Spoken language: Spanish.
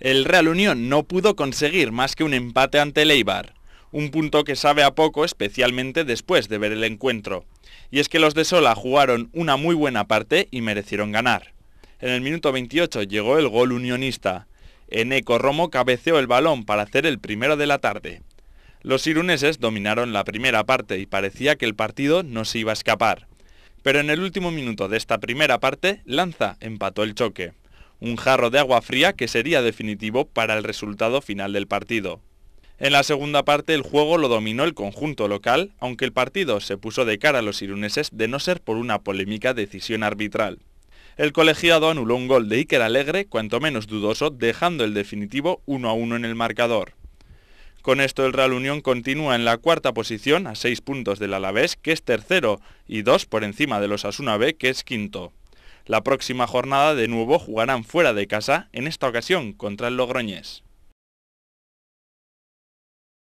el Real Unión no pudo conseguir más que un empate ante Leibar, un punto que sabe a poco especialmente después de ver el encuentro. Y es que los de Sola jugaron una muy buena parte y merecieron ganar. En el minuto 28 llegó el gol unionista. Eneco Romo cabeceó el balón para hacer el primero de la tarde. Los iruneses dominaron la primera parte y parecía que el partido no se iba a escapar. Pero en el último minuto de esta primera parte, Lanza empató el choque un jarro de agua fría que sería definitivo para el resultado final del partido. En la segunda parte el juego lo dominó el conjunto local, aunque el partido se puso de cara a los iruneses de no ser por una polémica decisión arbitral. El colegiado anuló un gol de Iker Alegre, cuanto menos dudoso, dejando el definitivo 1 a 1 en el marcador. Con esto el Real Unión continúa en la cuarta posición a 6 puntos del Alavés, que es tercero, y 2 por encima de los Asuna B, que es quinto. La próxima jornada de nuevo jugarán fuera de casa, en esta ocasión contra el Logroñés.